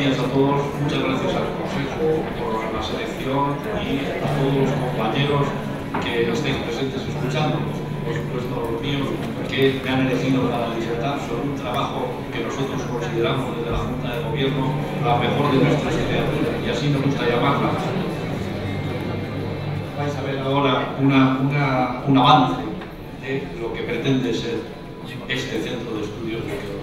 días a todos, muchas gracias al Consejo por la selección y a todos los compañeros que estáis presentes escuchando. por supuesto a los míos que me han elegido para disertar sobre un trabajo que nosotros consideramos desde la Junta de Gobierno la mejor de nuestras ideas y así nos gusta llamarla. Vais a ver ahora una, una, un avance de lo que pretende ser este centro de estudios de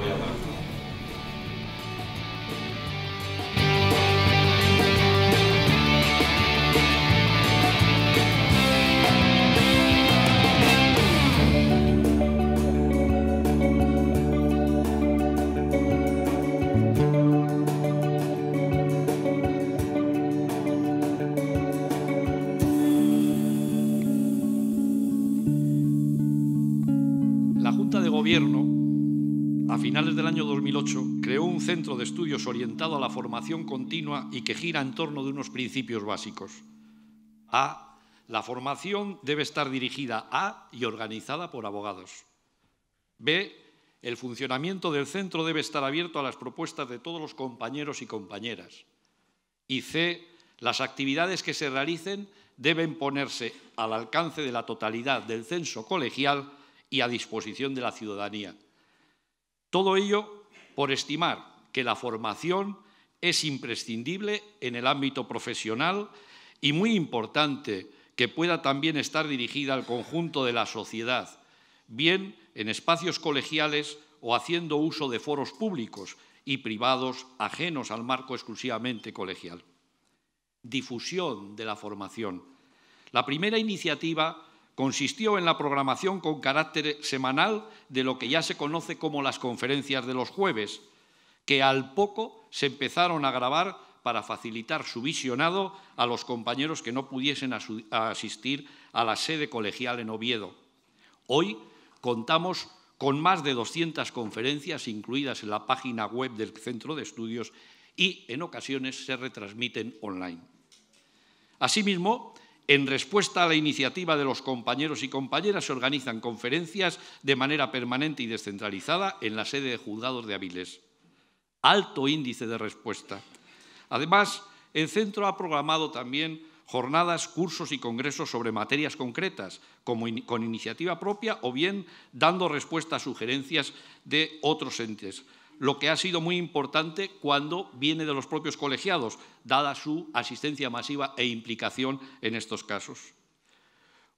a finales del año 2008, creó un centro de estudios orientado a la formación continua y que gira en torno de unos principios básicos. A. La formación debe estar dirigida a y organizada por abogados. B. El funcionamiento del centro debe estar abierto a las propuestas de todos los compañeros y compañeras. Y C. Las actividades que se realicen deben ponerse al alcance de la totalidad del censo colegial y a disposición de la ciudadanía todo ello por estimar que la formación es imprescindible en el ámbito profesional y muy importante que pueda también estar dirigida al conjunto de la sociedad, bien en espacios colegiales o haciendo uso de foros públicos y privados ajenos al marco exclusivamente colegial. Difusión de la formación. La primera iniciativa consistió en la programación con carácter semanal de lo que ya se conoce como las conferencias de los jueves, que al poco se empezaron a grabar para facilitar su visionado a los compañeros que no pudiesen asistir a la sede colegial en Oviedo. Hoy contamos con más de 200 conferencias incluidas en la página web del Centro de Estudios y en ocasiones se retransmiten online. Asimismo, en respuesta a la iniciativa de los compañeros y compañeras, se organizan conferencias de manera permanente y descentralizada en la sede de juzgados de Avilés. Alto índice de respuesta. Además, el centro ha programado también jornadas, cursos y congresos sobre materias concretas, con iniciativa propia o bien dando respuesta a sugerencias de otros entes lo que ha sido muy importante cuando viene de los propios colegiados, dada su asistencia masiva e implicación en estos casos.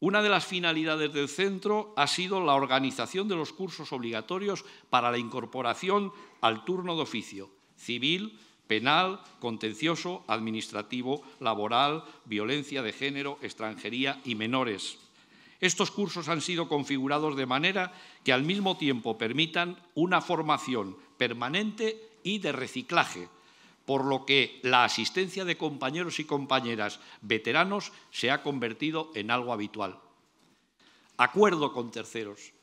Una de las finalidades del centro ha sido la organización de los cursos obligatorios para la incorporación al turno de oficio civil, penal, contencioso, administrativo, laboral, violencia de género, extranjería y menores estos cursos han sido configurados de manera que al mismo tiempo permitan una formación permanente y de reciclaje, por lo que la asistencia de compañeros y compañeras veteranos se ha convertido en algo habitual. Acuerdo con terceros.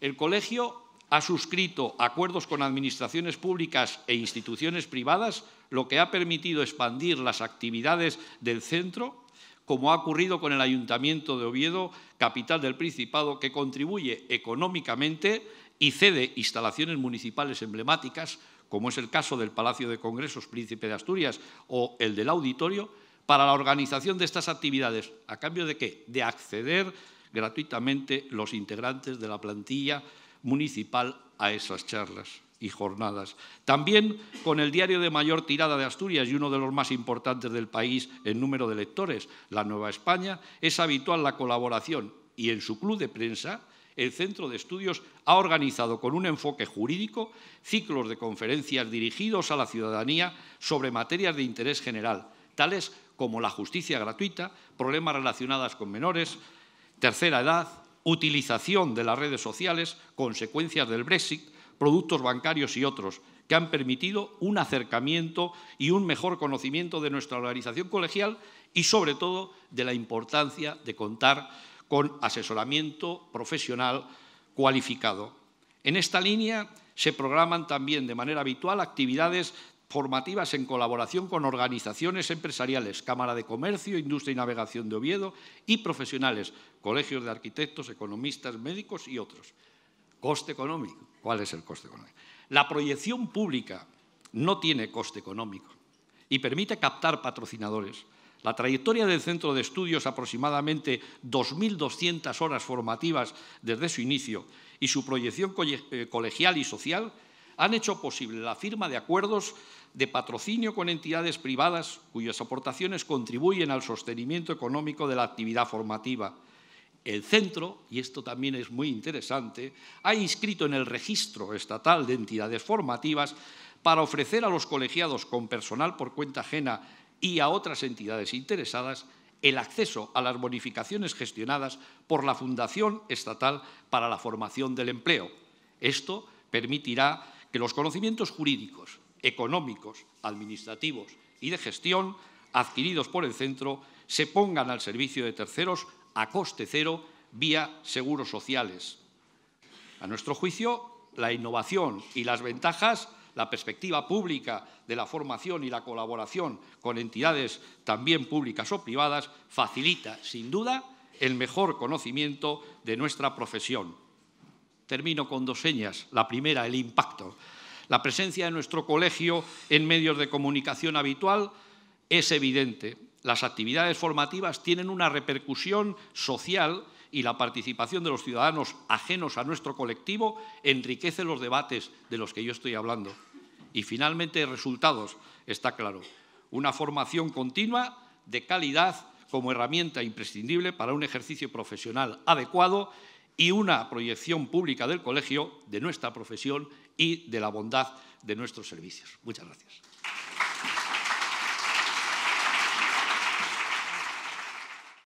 El colegio ha suscrito acuerdos con administraciones públicas e instituciones privadas, lo que ha permitido expandir las actividades del centro como ha ocurrido con el Ayuntamiento de Oviedo, capital del Principado, que contribuye económicamente y cede instalaciones municipales emblemáticas, como es el caso del Palacio de Congresos Príncipe de Asturias o el del Auditorio, para la organización de estas actividades, a cambio de qué? De acceder gratuitamente los integrantes de la plantilla municipal a esas charlas y jornadas. También con el diario de mayor tirada de Asturias y uno de los más importantes del país en número de lectores, La Nueva España, es habitual la colaboración y en su club de prensa el Centro de Estudios ha organizado con un enfoque jurídico ciclos de conferencias dirigidos a la ciudadanía sobre materias de interés general, tales como la justicia gratuita, problemas relacionados con menores, tercera edad, utilización de las redes sociales, consecuencias del Brexit, productos bancarios y otros, que han permitido un acercamiento y un mejor conocimiento de nuestra organización colegial y, sobre todo, de la importancia de contar con asesoramiento profesional cualificado. En esta línea se programan también de manera habitual actividades formativas en colaboración con organizaciones empresariales, Cámara de Comercio, Industria y Navegación de Oviedo y profesionales, colegios de arquitectos, economistas, médicos y otros. Coste económico. ¿Cuál es el coste económico? La proyección pública no tiene coste económico y permite captar patrocinadores. La trayectoria del centro de estudios, aproximadamente 2.200 horas formativas desde su inicio, y su proyección eh, colegial y social, han hecho posible la firma de acuerdos de patrocinio con entidades privadas cuyas aportaciones contribuyen al sostenimiento económico de la actividad formativa el centro, y esto también es muy interesante, ha inscrito en el registro estatal de entidades formativas para ofrecer a los colegiados con personal por cuenta ajena y a otras entidades interesadas el acceso a las bonificaciones gestionadas por la Fundación Estatal para la Formación del Empleo. Esto permitirá que los conocimientos jurídicos, económicos, administrativos y de gestión adquiridos por el centro se pongan al servicio de terceros a coste cero vía seguros sociales. A nuestro juicio, la innovación y las ventajas, la perspectiva pública de la formación y la colaboración con entidades también públicas o privadas facilita, sin duda, el mejor conocimiento de nuestra profesión. Termino con dos señas. La primera, el impacto. La presencia de nuestro colegio en medios de comunicación habitual es evidente las actividades formativas tienen una repercusión social y la participación de los ciudadanos ajenos a nuestro colectivo enriquece los debates de los que yo estoy hablando. Y finalmente, resultados, está claro. Una formación continua, de calidad, como herramienta imprescindible para un ejercicio profesional adecuado y una proyección pública del colegio, de nuestra profesión y de la bondad de nuestros servicios. Muchas gracias.